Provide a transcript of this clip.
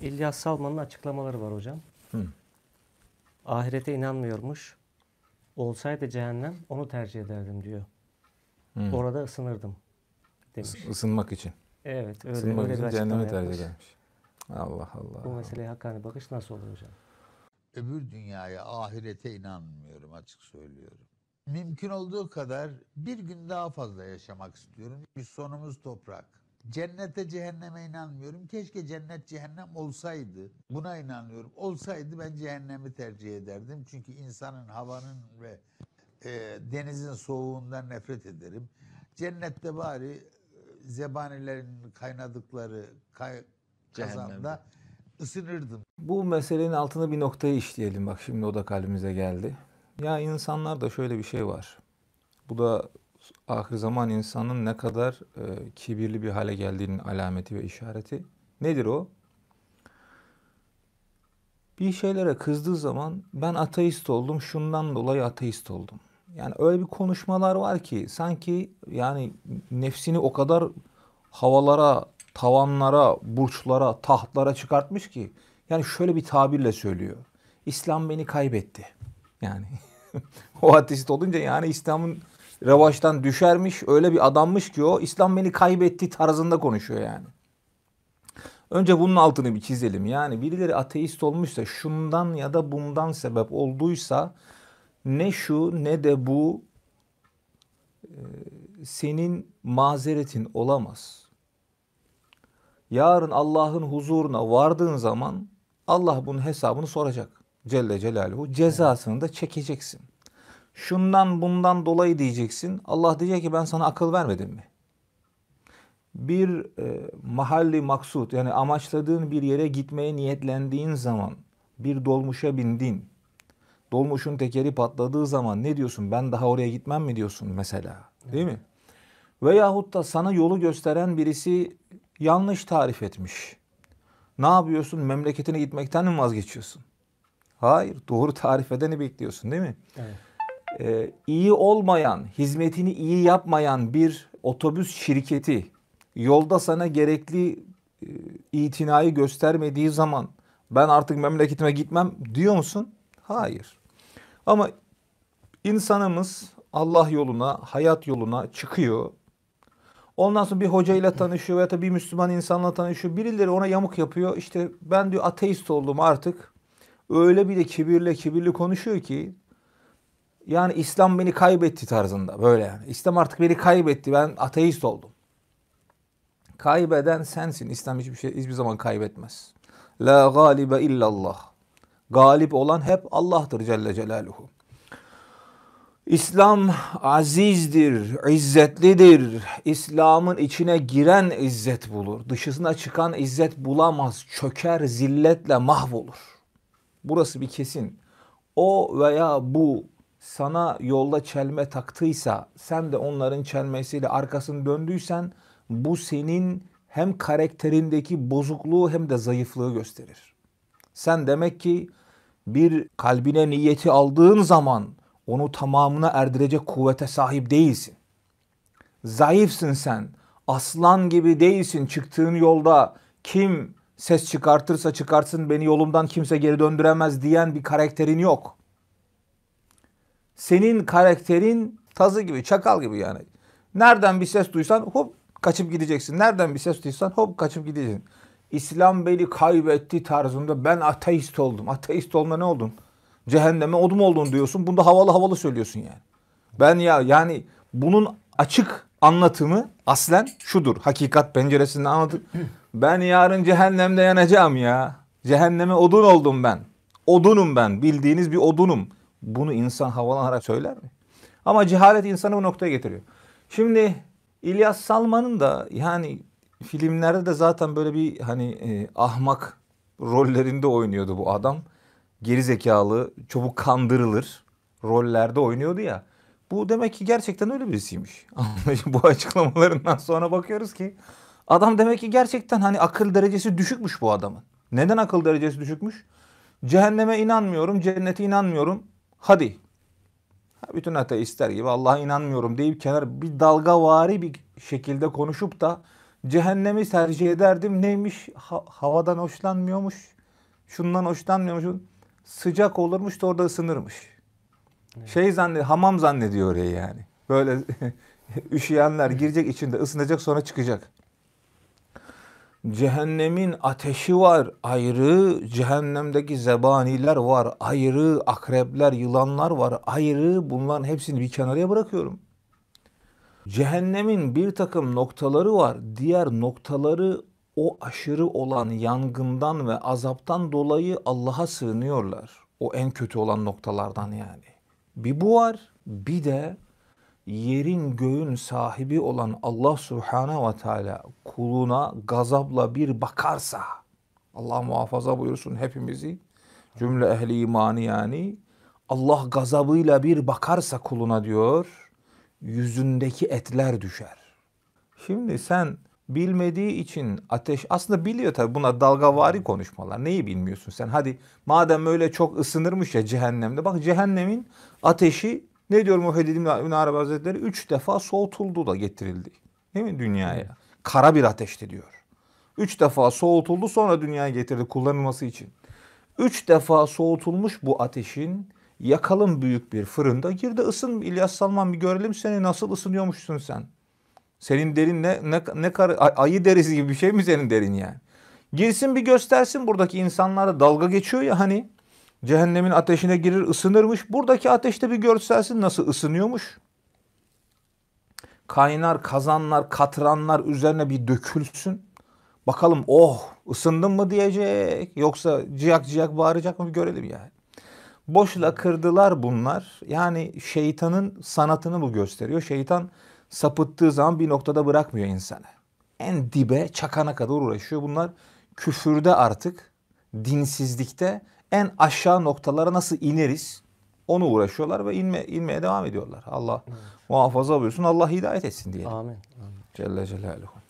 İlyas Salman'ın açıklamaları var hocam. Hı. Ahirete inanmıyormuş. Olsaydı cehennem onu tercih ederdim diyor. Hı. Orada ısınırdım demiş. Isınmak için. Evet öyle, Isınmak öyle için cehennemi tercih edermiş. Allah Allah. Bu meseleye hakkani bakış nasıl olur hocam? Öbür dünyaya, ahirete inanmıyorum açık söylüyorum. Mümkün olduğu kadar bir gün daha fazla yaşamak istiyorum. Bir sonumuz toprak. Cennete cehenneme inanmıyorum. Keşke cennet cehennem olsaydı. Buna inanıyorum. Olsaydı ben cehennemi tercih ederdim. Çünkü insanın havanın ve e, denizin soğuğundan nefret ederim. Cennette bari e, zebanilerin kaynadıkları kay, kazanda Cehennemde. ısınırdım. Bu meselenin altını bir noktaya işleyelim. Bak şimdi o da kalbimize geldi. Ya insanlar da şöyle bir şey var. Bu da ahir zaman insanın ne kadar e, kibirli bir hale geldiğinin alameti ve işareti nedir o? Bir şeylere kızdığı zaman ben ateist oldum şundan dolayı ateist oldum. Yani öyle bir konuşmalar var ki sanki yani nefsini o kadar havalara, tavanlara, burçlara, tahtlara çıkartmış ki yani şöyle bir tabirle söylüyor. İslam beni kaybetti. Yani o ateist olunca yani İslam'ın revaçtan düşermiş öyle bir adammış ki o İslam beni kaybetti tarzında konuşuyor yani. Önce bunun altını bir çizelim. Yani birileri ateist olmuşsa şundan ya da bundan sebep olduysa ne şu ne de bu e, senin mazeretin olamaz. Yarın Allah'ın huzuruna vardığın zaman Allah bunun hesabını soracak. Celle Celaluhu cezasını da çekeceksin şundan bundan dolayı diyeceksin. Allah diyecek ki ben sana akıl vermedim mi? Bir e, mahalli maksut yani amaçladığın bir yere gitmeye niyetlendiğin zaman bir dolmuşa bindin. Dolmuşun tekeri patladığı zaman ne diyorsun? Ben daha oraya gitmem mi diyorsun mesela? Değil mi? Veyahut da sana yolu gösteren birisi yanlış tarif etmiş. Ne yapıyorsun? Memleketine gitmekten mi vazgeçiyorsun? Hayır, doğru tarif edeni bekliyorsun değil mi? Evet e, iyi olmayan, hizmetini iyi yapmayan bir otobüs şirketi yolda sana gerekli e, itinayı göstermediği zaman ben artık memleketime gitmem diyor musun? Hayır. Ama insanımız Allah yoluna, hayat yoluna çıkıyor. Ondan sonra bir hocayla tanışıyor veya da bir Müslüman insanla tanışıyor. Birileri ona yamuk yapıyor. İşte ben diyor ateist oldum artık. Öyle bir de kibirle kibirli konuşuyor ki yani İslam beni kaybetti tarzında böyle yani. İslam artık beni kaybetti. Ben ateist oldum. Kaybeden sensin. İslam hiçbir şey hiçbir zaman kaybetmez. La galibe illallah. Galip olan hep Allah'tır Celle Celaluhu. İslam azizdir, izzetlidir. İslam'ın içine giren izzet bulur. Dışısına çıkan izzet bulamaz. Çöker, zilletle mahvolur. Burası bir kesin. O veya bu sana yolda çelme taktıysa, sen de onların çelmesiyle arkasını döndüysen bu senin hem karakterindeki bozukluğu hem de zayıflığı gösterir. Sen demek ki bir kalbine niyeti aldığın zaman onu tamamına erdirecek kuvvete sahip değilsin. Zayıfsın sen. Aslan gibi değilsin çıktığın yolda. Kim ses çıkartırsa çıkartsın beni yolumdan kimse geri döndüremez diyen bir karakterin yok senin karakterin tazı gibi, çakal gibi yani. Nereden bir ses duysan hop kaçıp gideceksin. Nereden bir ses duysan hop kaçıp gideceksin. İslam beni kaybetti tarzında ben ateist oldum. Ateist olma ne oldun? Cehenneme odum oldun diyorsun. Bunu da havalı havalı söylüyorsun yani. Ben ya yani bunun açık anlatımı aslen şudur. Hakikat penceresinden anladık. Ben yarın cehennemde yanacağım ya. Cehenneme odun oldum ben. Odunum ben. Bildiğiniz bir odunum. Bunu insan havalanarak söyler mi? Ama cehalet insanı bu noktaya getiriyor. Şimdi İlyas Salman'ın da yani filmlerde de zaten böyle bir hani e, ahmak rollerinde oynuyordu bu adam. Geri zekalı, çabuk kandırılır rollerde oynuyordu ya. Bu demek ki gerçekten öyle birisiymiş. bu açıklamalarından sonra bakıyoruz ki adam demek ki gerçekten hani akıl derecesi düşükmüş bu adamın. Neden akıl derecesi düşükmüş? Cehenneme inanmıyorum, cennete inanmıyorum. Hadi. Bütün ateistler gibi Allah'a inanmıyorum deyip kenar bir dalga dalgavari bir şekilde konuşup da cehennemi tercih ederdim. Neymiş? Ha, havadan hoşlanmıyormuş. Şundan hoşlanmıyormuş. Sıcak olurmuş da orada ısınırmış. Evet. Şey zannedi hamam zannediyor oraya yani. Böyle üşüyenler girecek içinde ısınacak sonra çıkacak cehennemin ateşi var ayrı, cehennemdeki zebaniler var ayrı, akrepler, yılanlar var ayrı. Bunların hepsini bir kenarıya bırakıyorum. Cehennemin bir takım noktaları var. Diğer noktaları o aşırı olan yangından ve azaptan dolayı Allah'a sığınıyorlar. O en kötü olan noktalardan yani. Bir bu var, bir de yerin göğün sahibi olan Allah Subhanahu ve Teala kuluna gazapla bir bakarsa Allah muhafaza buyursun hepimizi cümle ehli imanı yani Allah gazabıyla bir bakarsa kuluna diyor yüzündeki etler düşer. Şimdi sen bilmediği için ateş aslında biliyor tabi buna dalgavari konuşmalar. Neyi bilmiyorsun sen? Hadi madem öyle çok ısınırmış ya cehennemde. Bak cehennemin ateşi ne diyor Muhyiddin İbn Arabi Hazretleri? Üç defa soğutuldu da getirildi. Değil mi dünyaya? Kara bir ateşti diyor. Üç defa soğutuldu sonra dünyaya getirdi kullanılması için. Üç defa soğutulmuş bu ateşin yakalım büyük bir fırında. Gir de ısın İlyas Salman bir görelim seni nasıl ısınıyormuşsun sen. Senin derin ne, ne, ne kar, ayı derisi gibi bir şey mi senin derin yani? Girsin bir göstersin buradaki insanlara dalga geçiyor ya hani cehennemin ateşine girir ısınırmış. Buradaki ateşte bir görselsin nasıl ısınıyormuş. Kaynar kazanlar, katranlar üzerine bir dökülsün. Bakalım oh ısındın mı diyecek yoksa ciyak ciyak bağıracak mı bir görelim yani. Boşla kırdılar bunlar. Yani şeytanın sanatını bu gösteriyor. Şeytan sapıttığı zaman bir noktada bırakmıyor insanı. En dibe çakana kadar uğraşıyor. Bunlar küfürde artık dinsizlikte en aşağı noktalara nasıl ineriz? Onu uğraşıyorlar ve inme, inmeye devam ediyorlar. Allah muhafaza buyursun. Allah hidayet etsin diye. Amin. Amin. Celle Celaluhu.